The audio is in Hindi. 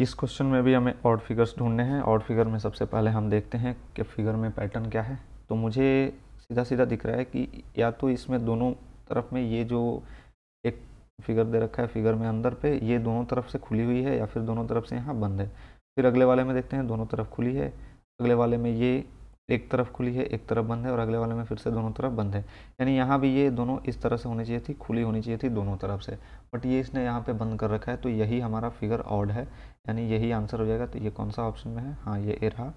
इस क्वेश्चन में भी हमें ऑड फिगर्स ढूंढने हैं ऑड फिगर में सबसे पहले हम देखते हैं कि फिगर में पैटर्न क्या है तो मुझे सीधा सीधा दिख रहा है कि या तो इसमें दोनों तरफ में ये जो एक फिगर दे रखा है फिगर में अंदर पे ये दोनों तरफ से खुली हुई है या फिर दोनों तरफ से यहाँ बंद है फिर अगले वाले में देखते हैं दोनों तरफ खुली है अगले वाले में ये एक तरफ खुली है एक तरफ बंद है और अगले वाले में फिर से दोनों तरफ बंद है यानी यहाँ भी ये दोनों इस तरह से होनी चाहिए थी खुली होनी चाहिए थी दोनों तरफ से बट ये इसने यहाँ पे बंद कर रखा है तो यही हमारा फिगर ऑड है यानी यही आंसर हो जाएगा तो ये कौन सा ऑप्शन में है हाँ ये ए रहा